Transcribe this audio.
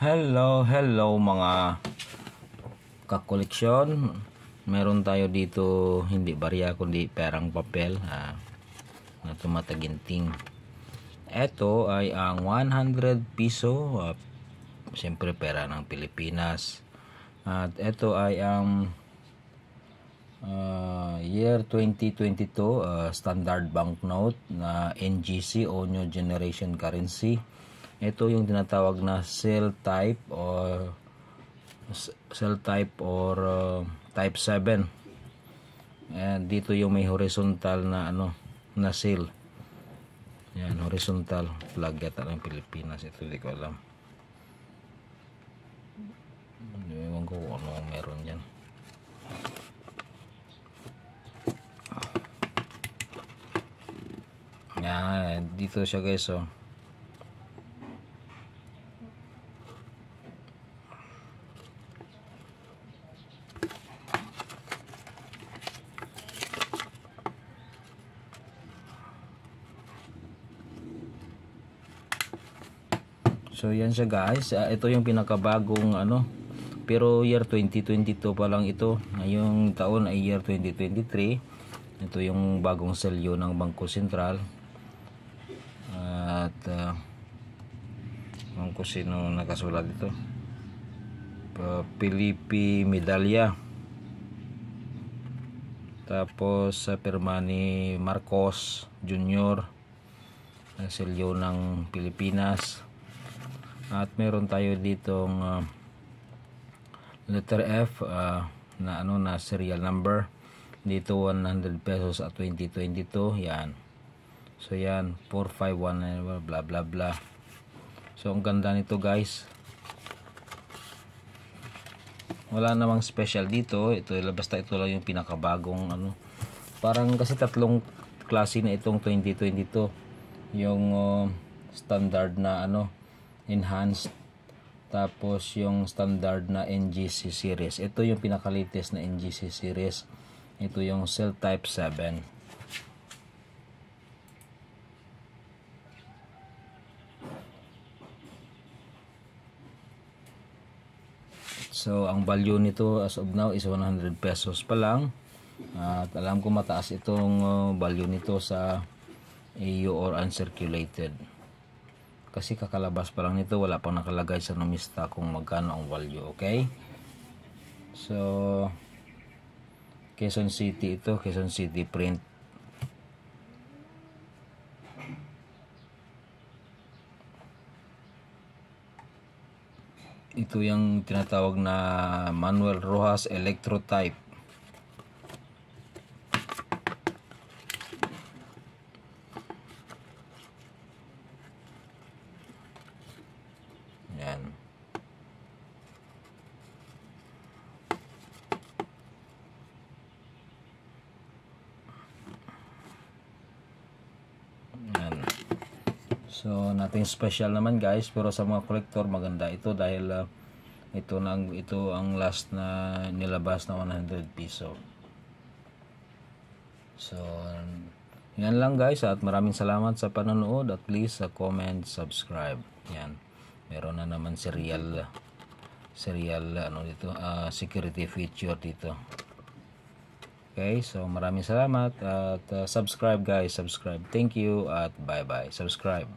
Hello, hello mga kakoleksyon. Meron tayo dito hindi barya kundi perang papel ha, ah, na tumataginting. Ito ay ang 100 piso. Uh, Siyempre pera ng Pilipinas. At ito ay ang uh, year 2022 uh, standard banknote na NGC o New Generation Currency ito yung tinatawag na cell type or cell type or uh, type 7 and dito yung may horizontal na ano na cell yan horizontal flag yata ng Pilipinas ito hindi ko alam ewan ko kung ano meron yan yan dito siya guys oh So yan siya guys, uh, ito yung pinakabagong ano pero year 2022 pa lang ito. Ngayong taon ay year 2023. Ito yung bagong selyo ng Bangko Sentral. At uh, ah, ko sino nakasulat dito. Pilipi Medalya. Tapos sa uh, Permani Marcos Jr. selyo ng Pilipinas at meron tayo ditong uh, letter F uh, na ano na serial number. Dito 100 pesos at 2022. Yan. So yan 4519 blah blah blah. So ang ganda nito guys. Wala namang special dito. Ito basta ito lang yung pinakabagong ano. Parang kasi tatlong klase na itong 2022 yung uh, standard na ano enhanced tapos yung standard na NGC series ito yung pinakalites na NGC series ito yung cell type 7 so ang value nito as of now is 100 pesos pa lang at alam ko mataas itong oh, value nito sa AU or uncirculated kasi kakalabas pa lang nito wala pang nakalagay sa numista kung magkano ang value okay so Quezon City ito Quezon City print ito yung tinatawag na Manuel Rojas Electrotype Ayan. Ayan. So, nating special naman guys, pero sa mga collector maganda ito dahil uh, ito nang ito ang last na nilabas na 100 piso so yan lang guys at maraming salamat sa panonood at please uh, comment subscribe yan meron na naman serial serial ano dito uh, security feature dito okay so maraming salamat at uh, subscribe guys subscribe thank you at bye bye subscribe